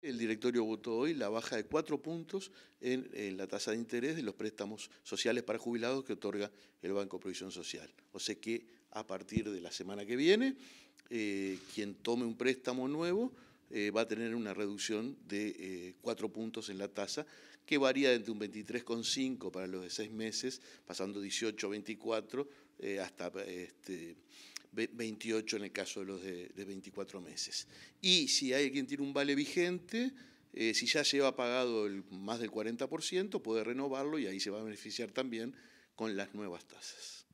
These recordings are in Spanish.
El directorio votó hoy la baja de cuatro puntos en, la tasa de interés de los préstamos sociales para jubilados que otorga el Banco Provisión Social. O sea que a partir de la semana que viene, eh, quien tome un préstamo nuevo eh, va a tener una reducción de eh, cuatro puntos en la tasa, que varía entre un 23,5 para los de seis meses, pasando 18, 24, eh, hasta este, 28 en el caso de los de, 24 meses. Y si hay quien tiene un vale vigente, eh, si ya lleva pagado más del 40%, puede renovarlo y ahí se va a beneficiar también con las nuevas tasas.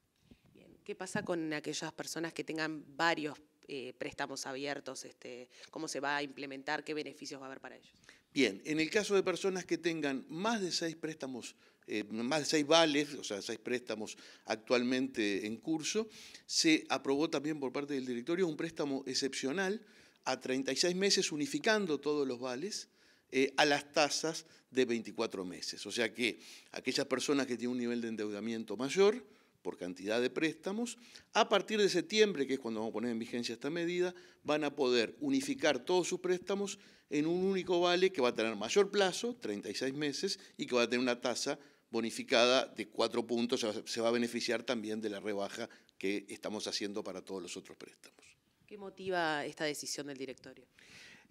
¿Qué pasa con aquellas personas que tengan varios eh, préstamos abiertos, este, cómo se va a implementar, qué beneficios va a haber para ellos. Bien, en el caso de personas que tengan más de seis préstamos, eh, más de seis vales, o sea, seis préstamos actualmente en curso, se aprobó también por parte del directorio un préstamo excepcional a 36 meses, unificando todos los vales. Eh, a las tasas de 24 meses. O sea que aquellas personas que tienen un nivel de endeudamiento mayor, por cantidad de préstamos, a partir de septiembre, que es cuando vamos a poner en vigencia esta medida, van a poder unificar todos sus préstamos en un único vale que va a tener mayor plazo, 36 meses, y que va a tener una tasa bonificada de 4 puntos, se va a beneficiar también de la rebaja que estamos haciendo para todos los otros préstamos. ¿Qué motiva esta decisión del directorio?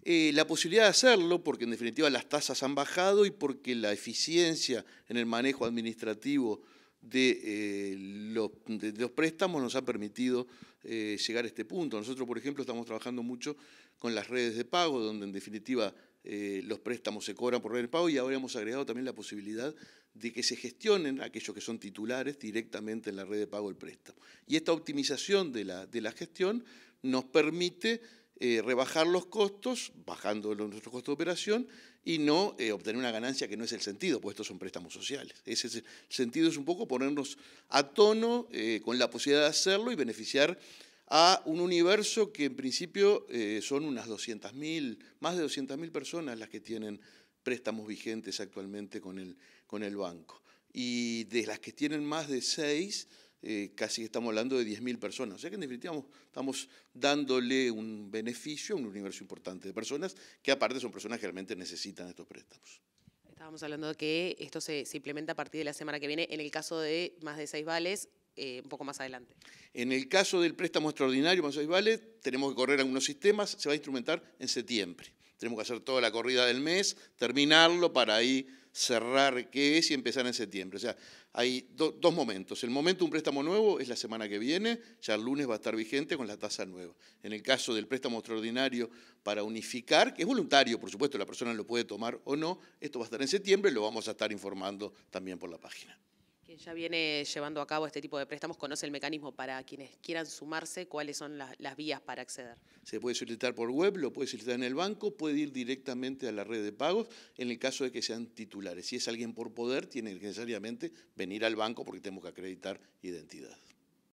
Eh, la posibilidad de hacerlo, porque en definitiva las tasas han bajado y porque la eficiencia en el manejo administrativo de, eh, los, los, préstamos nos ha permitido eh, llegar a este punto. Nosotros, por ejemplo, estamos trabajando mucho con las redes de pago, donde en definitiva eh, los préstamos se cobran por redes de pago y ahora hemos agregado también la posibilidad de que se gestionen aquellos que son titulares directamente en la red de pago el préstamo. Y esta optimización de la, de la gestión nos permite eh, rebajar los costos, bajando nuestro costo de operación, y no eh, obtener una ganancia que no es el sentido, pues estos son préstamos sociales. Ese sentido es un poco ponernos a tono eh, con la posibilidad de hacerlo y beneficiar a un universo que en principio son unas 200.000, más de 200.000 personas las que tienen préstamos vigentes actualmente con el, con el banco. Y de las que tienen más de seis eh, casi estamos hablando de 10.000 personas. O sea que en definitiva estamos dándole un beneficio a un universo importante de personas que aparte son personas que realmente necesitan estos préstamos. Estábamos hablando de que esto se, se implementa a partir de la semana que viene en el caso de más de seis vales eh, un poco más adelante. En el caso del préstamo extraordinario, Vale, tenemos que correr algunos sistemas, se va a instrumentar en septiembre. Tenemos que hacer toda la corrida del mes, terminarlo para ahí cerrar qué es y empezar en septiembre. O sea, hay dos momentos. El momento de un préstamo nuevo es la semana que viene, ya el lunes va a estar vigente con la tasa nueva. En el caso del préstamo extraordinario para unificar, que es voluntario, por supuesto, la persona lo puede tomar o no, esto va a estar en septiembre, lo vamos a estar informando también por la página. Quien ya viene llevando a cabo este tipo de préstamos conoce el mecanismo para quienes quieran sumarse, cuáles son las, vías para acceder. Se puede solicitar por web, lo puede solicitar en el banco, puede ir directamente a la red de pagos en el caso de que sean titulares. Si es alguien por poder, tiene necesariamente venir al banco porque tenemos que acreditar identidad.